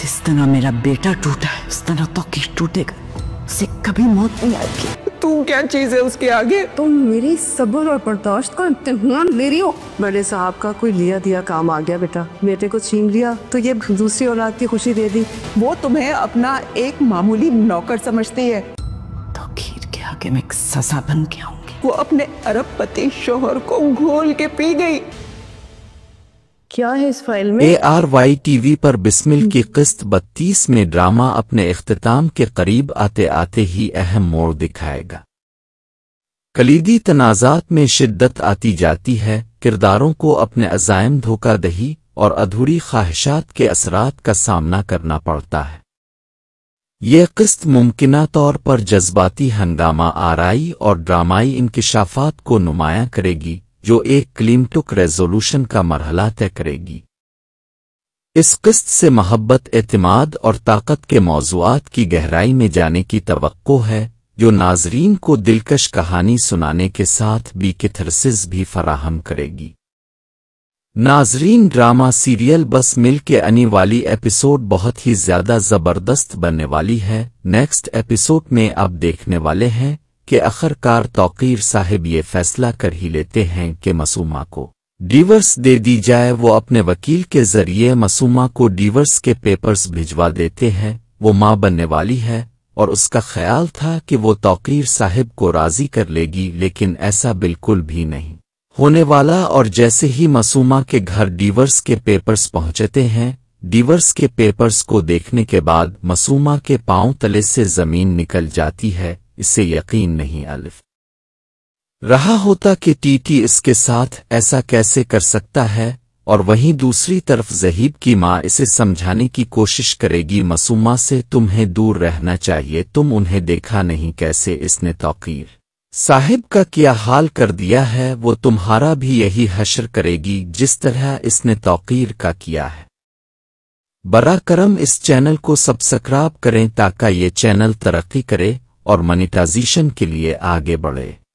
जिस तरह मेरा बेटा टूटा है उस तरह तो किस टूटेगा उसे कभी मौत नहीं आएगी तू क्या चीज है उसके आगे तुम तो मेरी सब्र और बर्दाश्त का इम्तिहान ले रही हो मैंने साहब का कोई लिया दिया काम आ गया बेटा बेटे को छीन लिया तो ये दूसरी औलाद की खुशी दे दी वो तुम्हें अपना एक मामूली नौकर समझती है तो खीर के आगे मैं सजा बन के आऊंगी वो अपने अरब पति शोहर को घोल के पी गई क्या है इस फाइल में ए आर वाई टीवी पर बिस्मिल की किस्त 32 में ड्रामा अपने अख्ताम के करीब आते आते ही अहम मोड़ दिखाएगा कलीदी तनाजात में शिद्दत आती जाती है किरदारों को अपने अजायम धोखा दही और अधूरी ख्वाहिशात के असरात का सामना करना पड़ता है यह किस्त मुमकिन तौर पर जज्बाती हंगामा आरई और ड्रामाई इंकशाफात को नुमाया करेगी जो एक क्लीमटुक रेजोल्यूशन का मरहला तय करेगी इस किस्त से मोहब्बत एतमाद और ताकत के मौजूद की गहराई में जाने की तो है जो नाजरीन को दिलकश कहानी सुनाने के साथ बी किथरसिस भी फराहम करेगी नाजरीन ड्रामा सीरियल बस मिल के आने वाली एपिसोड बहुत ही ज्यादा जबरदस्त बनने वाली है नेक्स्ट एपिसोड में आप देखने वाले हैं कि आखिरकार तोकीर साहिब ये फैसला कर ही लेते हैं कि मसूमा को डिवर्स दे दी जाए वो अपने वकील के जरिए मसूमा को डिवर्स के पेपर्स भिजवा देते हैं वो माँ बनने वाली है और उसका ख्याल था कि वो तोकीर साहिब को राजी कर लेगी लेकिन ऐसा बिल्कुल भी नहीं होने वाला और जैसे ही मसूमा के घर डिवर्स के पेपर्स पहुंचते हैं डिवर्स के पेपर्स को देखने के बाद मसूमा के पांव तले से जमीन निकल जाती है इसे यकीन नहीं अलिफ रहा होता कि टीटी इसके साथ ऐसा कैसे कर सकता है और वहीं दूसरी तरफ जहीब की माँ इसे समझाने की कोशिश करेगी मसूमा से तुम्हें दूर रहना चाहिए तुम उन्हें देखा नहीं कैसे इसने तोकीर साहिब का क्या हाल कर दिया है वो तुम्हारा भी यही हशर करेगी जिस तरह इसने तोकीर का किया है बरा करम इस चैनल को सब्सक्राइब करें ताकि ये चैनल तरक्की करे और मनिटाइजेशन के लिए आगे बढ़े